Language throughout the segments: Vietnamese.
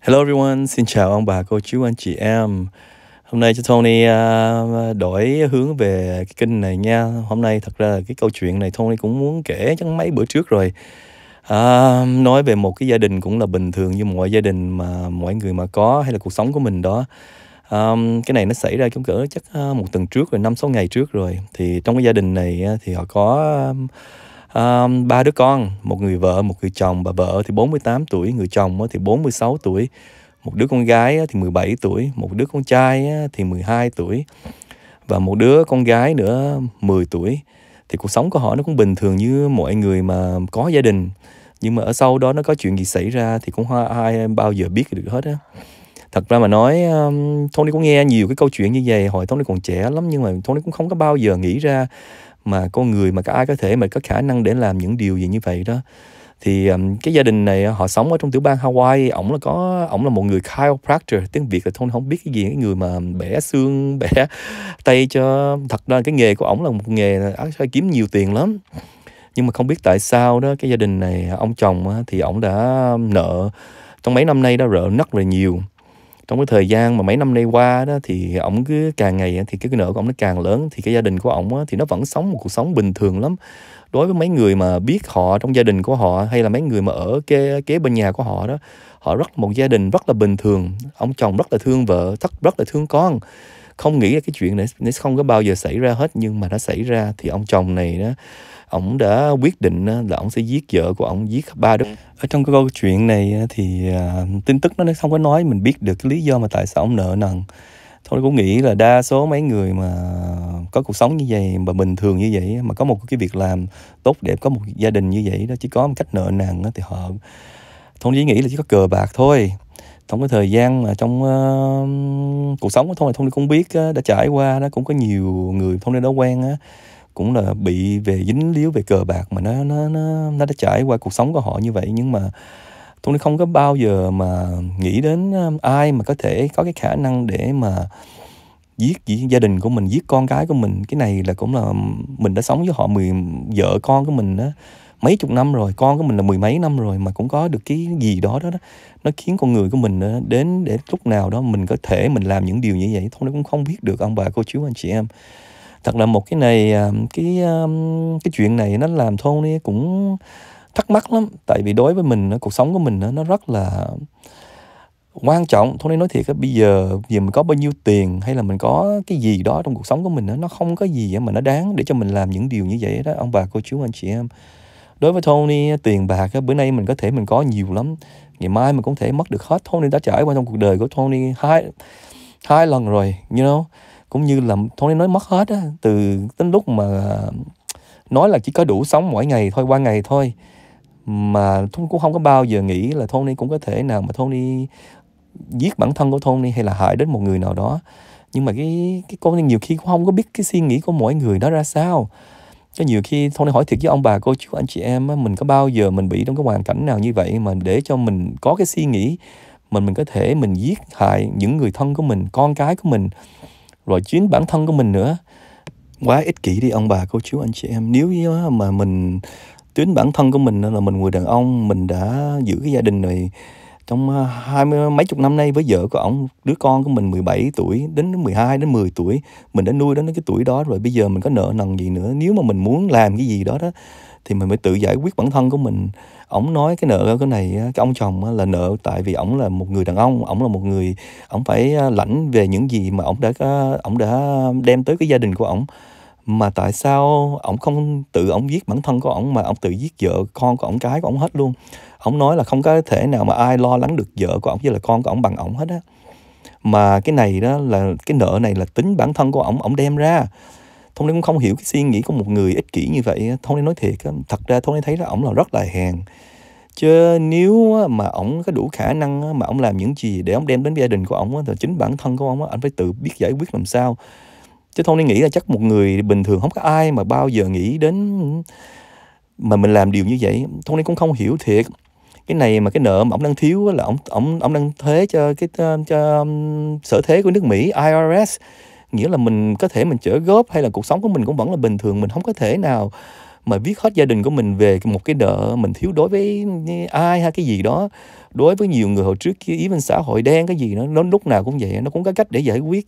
Hello everyone, xin chào ông bà, cô chú, anh chị em Hôm nay cho Tony uh, đổi hướng về cái kênh này nha Hôm nay thật ra là cái câu chuyện này Tony cũng muốn kể chẳng mấy bữa trước rồi à, Nói về một cái gia đình cũng là bình thường như mọi gia đình mà mọi người mà có hay là cuộc sống của mình đó Um, cái này nó xảy ra trong cỡ chắc à, một tuần trước rồi năm sáu ngày trước rồi thì trong cái gia đình này thì họ có um, ba đứa con một người vợ một người chồng bà vợ thì 48 tuổi người chồng thì 46 tuổi một đứa con gái thì 17 tuổi một đứa con trai thì 12 tuổi và một đứa con gái nữa 10 tuổi thì cuộc sống của họ nó cũng bình thường như mọi người mà có gia đình nhưng mà ở sau đó nó có chuyện gì xảy ra thì cũng ai bao giờ biết được hết á thật ra mà nói Tony cũng nghe nhiều cái câu chuyện như vậy hồi Tony còn trẻ lắm nhưng mà Tony cũng không có bao giờ nghĩ ra mà con người mà cả ai có thể mà có khả năng để làm những điều gì như vậy đó thì um, cái gia đình này ờ, họ sống ở trong tiểu bang Hawaii ổng là có ổng là một người chiropractor tiếng Việt là không không biết cái gì cái người mà bẻ xương bẻ tay cho thật ra cái nghề của ổng là một nghề phải kiếm nhiều tiền lắm nhưng mà không biết tại sao đó cái gia đình này ông chồng thì ổng đã nợ trong mấy năm nay đã rợ nất rồi nhiều trong cái thời gian mà mấy năm nay qua đó thì ổng cứ càng ngày thì cái nợ của ổng nó càng lớn thì cái gia đình của ổng thì nó vẫn sống một cuộc sống bình thường lắm đối với mấy người mà biết họ trong gia đình của họ hay là mấy người mà ở kế, kế bên nhà của họ đó họ rất một gia đình rất là bình thường ông chồng rất là thương vợ thất rất là thương con không nghĩ là cái chuyện này nó không có bao giờ xảy ra hết nhưng mà nó xảy ra thì ông chồng này đó ông đã quyết định là ông sẽ giết vợ của ông giết ba đứa ở trong cái câu chuyện này thì uh, tin tức nó không có nói mình biết được cái lý do mà tại sao ông nợ nần thôi cũng nghĩ là đa số mấy người mà có cuộc sống như vậy mà bình thường như vậy mà có một cái việc làm tốt đẹp có một gia đình như vậy đó chỉ có một cách nợ nần thì họ thôi chỉ nghĩ là chỉ có cờ bạc thôi trong cái thời gian mà trong uh, cuộc sống của thông này thông đi cũng biết uh, đã trải qua đó cũng có nhiều người thông đi đó quen á cũng là bị về dính líu về cờ bạc mà nó nó nó nó đã trải qua cuộc sống của họ như vậy nhưng mà tôi không có bao giờ mà nghĩ đến ờ, ai mà có thể có cái khả năng để mà giết gia đình của mình giết con cái của mình cái này là cũng là mình đã sống với họ mười vợ con của mình đó mấy chục năm rồi con của mình là mười mấy năm rồi mà cũng có được cái gì đó đó, đó. nó khiến con người của mình ờ, đến để lúc nào đó mình có thể mình làm những điều như vậy thôi nó cũng không biết được ông bà cô chú anh chị em thật là một cái này ờ, cái ờ, cái chuyện này nó làm Tony cũng thắc mắc lắm tại vì đối với mình cuộc sống của mình nó rất là quan trọng Tony nói thiệt bây giờ vì mình có bao nhiêu tiền hay là mình có cái gì đó trong cuộc sống của mình nó không có gì mà nó đáng để cho mình làm những điều như vậy đó ông bà cô chú anh chị em đối với Tony tiền bạc bữa nay mình có thể mình có nhiều lắm ngày mai mình cũng thể mất được hết Tony đã trải qua trong cuộc đời của Tony hai hai lần rồi you know cũng như là Tony nói mất hết á từ đến lúc mà nói là chỉ có đủ sống mỗi ngày thôi qua ngày thôi mà Tony cũng không có bao giờ nghĩ là Tony cũng có thể nào mà Tony giết bản thân của Tony hay là hại đến một người nào đó nhưng mà cái cái con nhiều khi cũng không có biết cái suy nghĩ của mỗi người đó ra sao Chứ nhiều khi Tony hỏi thiệt với ông bà cô chú anh chị em á, mình có bao giờ mình bị trong cái hoàn cảnh nào như vậy mà để cho mình có cái suy nghĩ mình mình có thể mình giết hại những người thân của mình, con cái của mình rồi chính bản thân của mình nữa. Quá ích kỷ đi ông bà cô chú anh chị em. Nếu mà mình tính bản thân của mình là mình người đàn ông mình đã giữ cái gia đình này trong ờ, hai mươi mấy chục năm nay với vợ của ông đứa con của mình 17 tuổi đến 12 đến 10 tuổi mình đã nuôi đến cái tuổi đó rồi bây giờ mình có nợ nần gì nữa nếu mà mình muốn làm cái gì đó đó thì mình phải tự giải quyết bản thân của mình ông nói cái nợ cái này cái ông chồng là nợ tại vì ông là một người đàn ông ông là một người ông phải ờ, lãnh về những gì mà ông đã ông đã đem tới cái gia đình của ông mà tại sao ổng không tự ổng giết bản thân của ổng mà ổng tự giết vợ con của ổng cái của ổng hết luôn ổng nói là không có thể nào mà ai lo lắng được vợ của ổng với là con của ổng bằng ổng hết á mà cái này đó là cái nợ này là tính bản thân của ổng ổng đem ra Tony cũng không hiểu cái suy nghĩ của một người ích kỷ như vậy Tony nói thiệt thật ra Tony thấy là ổng là rất là hèn chứ nếu mà ổng có đủ khả năng mà ổng làm những gì để ổng đem đến gia đình của ổng thì chính bản thân của ổng anh phải tự biết giải quyết làm sao chứ thôi nên nghĩ là chắc một người bình thường không có ai mà bao giờ nghĩ đến mà mình làm điều như vậy thôi nên cũng không hiểu thiệt cái này mà cái nợ mà ông đang thiếu là ông ông ông đang thuế cho cái ờ, cho sở thế của nước Mỹ IRS nghĩa là mình có thể mình chở góp hay là cuộc sống của mình cũng vẫn là bình thường mình không có thể nào mà viết hết gia đình của mình về một cái nợ mình thiếu đối với ai hay cái gì đó đối với nhiều người hồi trước kia ý bên xã hội đen cái gì nó nó lúc nào cũng vậy nó cũng có cách để giải quyết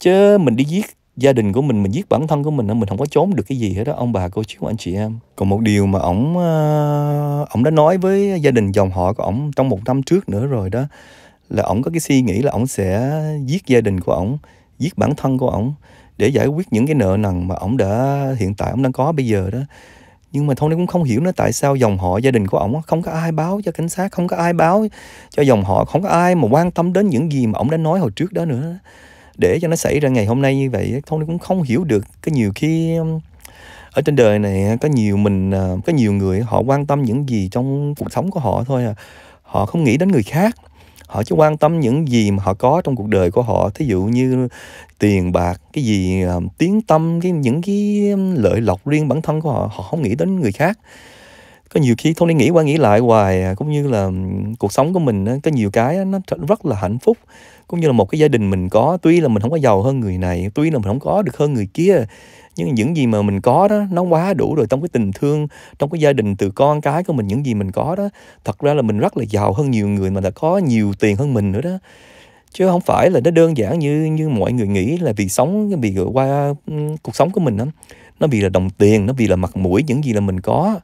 chứ mình đi viết gia đình của mình mình giết bản thân của mình mình không có trốn được cái gì hết đó ông bà cô chú anh chị em còn một điều mà ổng ờ, ổng đã nói với gia đình dòng họ của ổng trong một năm trước nữa rồi đó là ổng có cái suy nghĩ là ổng sẽ giết gia đình của ổng giết bản thân của ổng để giải quyết những cái nợ nần mà ổng đã hiện tại ổng đang có bây giờ đó nhưng mà Tony cũng không hiểu nữa tại sao dòng họ gia đình của ổng không có ai báo cho cảnh sát không có ai báo cho dòng họ không có ai mà quan tâm đến những gì mà ổng đã nói hồi trước đó nữa để cho nó xảy ra ngày hôm nay như vậy Tony cũng không hiểu được cái nhiều khi um, ở trên đời này có nhiều mình à, có nhiều người họ quan tâm những gì trong cuộc sống của họ thôi à họ không nghĩ đến người khác họ chỉ quan tâm những gì mà họ có trong cuộc đời của họ thí dụ như tiền bạc cái gì à, tiếng tâm cái những cái um, lợi lộc riêng bản thân của họ họ không nghĩ đến người khác có nhiều khi thôi đi nghĩ qua nghĩ lại hoài à, cũng như là cuộc sống của mình có nhiều cái nó rất là hạnh phúc cũng như là một cái gia đình mình có tuy là mình không có giàu hơn người này tuy là mình không có được hơn người kia nhưng những gì mà mình có đó nó quá đủ rồi trong cái tình thương trong cái gia đình từ con cái của mình những gì mình có đó thật ra là mình rất là giàu hơn nhiều người mà đã có nhiều tiền hơn mình nữa đó chứ không phải là nó đơn giản như như mọi người nghĩ là vì sống vì qua cuộc sống của mình đó nó vì là đồng tiền nó vì là mặt mũi những gì là mình có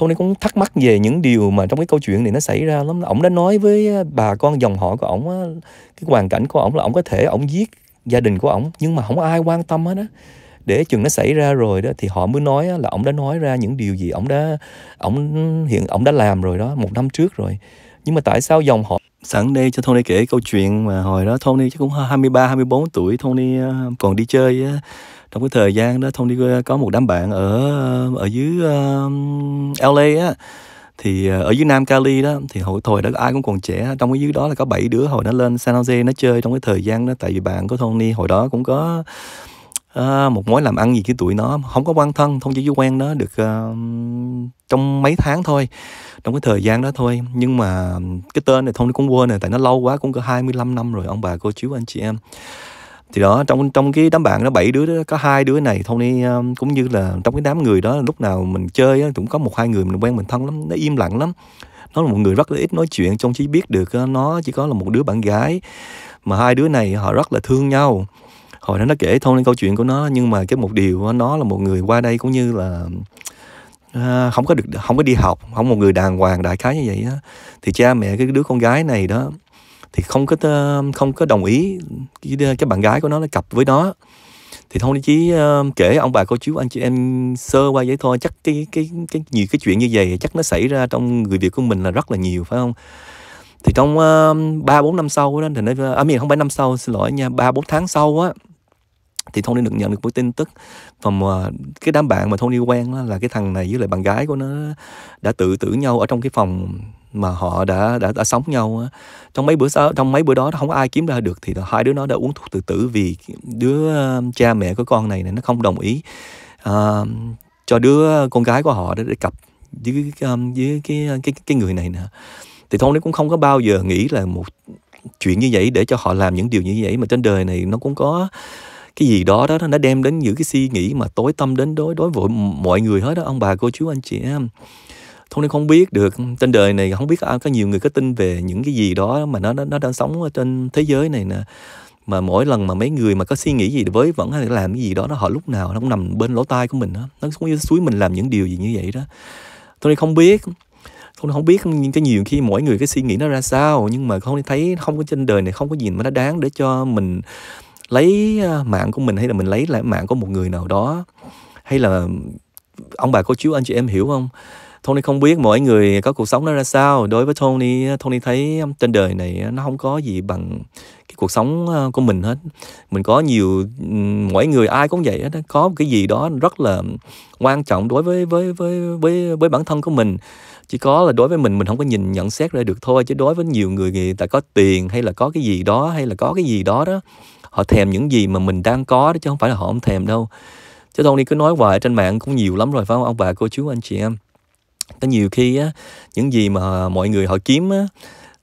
Tony cũng thắc mắc về những điều mà trong cái câu chuyện này nó xảy ra lắm ông đã nói với à, bà con dòng họ của ông cái hoàn cảnh của ông là ông có thể ông giết gia đình của ông nhưng mà không ai quan tâm hết á để chừng nó xảy ra rồi đó thì họ mới nói là ông đã nói ra những điều gì ông đã ông hiện ông đã làm rồi đó một năm trước rồi nhưng mà tại sao dòng họ sẵn đây cho Tony kể câu chuyện mà hồi đó Tony chắc cũng 23 24 tuổi Tony à, còn đi chơi trong cái thời gian đó thông đi có một đám bạn ở ở dưới uh, um, LA á thì uh, ở dưới Nam Cali đó thì hồi thời đó ai cũng còn trẻ trong cái dưới đó là có bảy đứa hồi nó lên San Jose nó chơi trong cái thời gian đó tại vì bạn của Tony hồi đó cũng có uh, một mối làm ăn gì cái tụi nó không có quan thân không chỉ quen đó được uh, trong mấy tháng thôi trong cái thời gian đó thôi nhưng mà cái tên này Tony cũng quên rồi tại nó lâu quá cũng có 25 năm rồi ông bà cô chú anh chị em thì đó trong trong cái đám bạn đó bảy đứa đó có hai đứa này thôi um, ờ, cũng như là trong cái đám người đó lúc nào mình chơi á, cũng có một hai người mình quen mình thân lắm nó im lặng lắm nó là một người rất là ít nói chuyện trong chỉ biết được ờ, nó chỉ có là một đứa bạn gái mà hai đứa này họ rất là thương nhau hồi đó nó kể thôi lên câu chuyện của nó nhưng mà cái một điều nó là một người qua đây cũng như là à, không có được không có đi học không một người đàng hoàng đại khái như vậy á thì cha mẹ cái đứa con gái này đó thì không có không có đồng ý cái, cái bạn gái của nó là cặp với nó thì thôi chí uh, kể ông bà cô chú anh chị em sơ qua vậy thôi chắc cái cái cái nhiều cái chuyện như vậy chắc nó xảy ra trong người việt của mình là rất là nhiều phải không thì trong ba uh, bốn năm sau đó thì nó à, mình không phải năm sau xin lỗi nha ba bốn tháng sau á thì đi được nhận được một tin tức phòng mà ờ, cái đám bạn mà đi quen đó, là cái thằng này với lại bạn gái của nó đã tự tử nhau ở trong cái phòng mà họ đã đã, đã sống nhau trong mấy bữa sau trong mấy bữa đó không ai kiếm ra được thì hai đứa nó đã uống thuốc tự tử vì đứa um, cha mẹ của con này, này nó không đồng ý à, cho đứa con gái của họ để, để cặp với um, với cái cái cái người này nè thì thôi nó cũng không có bao giờ nghĩ là một chuyện như vậy để cho họ làm những điều như vậy mà trên đời này nó cũng có cái gì đó đó nó đem đến những cái suy nghĩ mà tối tâm đến đối đối với mọi người hết đó ông bà cô chú anh chị em Thôn Đêm không biết được trên đời này không biết có nhiều người có tin về những cái gì đó mà nó nó, nó đang sống ở trên thế giới này nè mà mỗi lần mà mấy người mà có suy nghĩ gì với vẫn hay làm cái gì đó nó họ lúc nào nó cũng nằm bên lỗ tai của mình đó. nó cũng như suối mình làm những điều gì như vậy đó tôi không biết tôi không biết những cái nhiều khi mỗi người cái suy nghĩ nó ra sao nhưng mà không thấy không có trên đời này không có gì mà nó đáng để cho mình lấy à, mạng của mình hay là mình lấy lại mạng của một người nào đó hay là ông bà cô chú anh chị em hiểu không Tony không biết mỗi người có cuộc sống nó ra sao đối với Tony Tony thấy um, trên đời này uh, nó không có gì bằng cái cuộc sống uh, của mình hết mình có nhiều mỗi người ai cũng vậy hết có một cái gì đó rất là quan trọng đối với với với với với bản thân của mình chỉ có là đối với mình mình không có nhìn nhận xét ra được thôi chứ đối với nhiều người người ta có tiền hay là có cái gì đó hay là có cái gì đó đó họ thèm những gì mà mình đang có đó chứ không phải là họ không thèm đâu chứ Tony cứ nói hoài trên mạng cũng nhiều lắm rồi phải không ông bà cô chú anh chị em nó nhiều khi á những gì mà mọi người họ kiếm á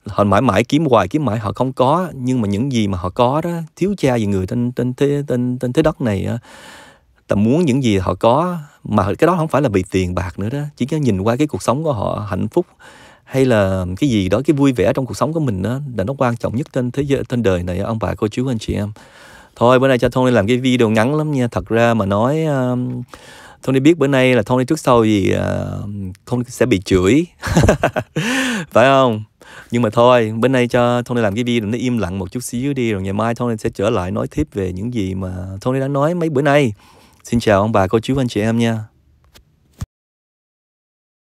họ mãi mãi kiếm hoài kiếm mãi họ không có nhưng mà những gì mà họ có đó thiếu cha gì người trên trên thế trên trên thế đất này ta muốn những gì họ có mà cái đó không phải là vì tiền bạc nữa đó chỉ có nhìn qua cái cuộc sống của họ hạnh phúc hay là cái gì đó cái vui vẻ trong cuộc sống của mình đó là nó quan trọng nhất trên thế giới trên đời này ông bà cô chú anh chị em thôi bữa nay cha thông đi làm cái video ngắn lắm nha thật ra mà nói uh, Tony biết bữa nay là Tony trước sau gì uh, ờ, sẽ bị chửi phải không nhưng mà thôi bữa nay cho Tony làm cái video nó im lặng một chút xíu đi rồi ngày mai Tony sẽ trở lại nói tiếp về những gì mà Tony đã nói mấy bữa nay xin chào ông bà cô chú anh chị em nha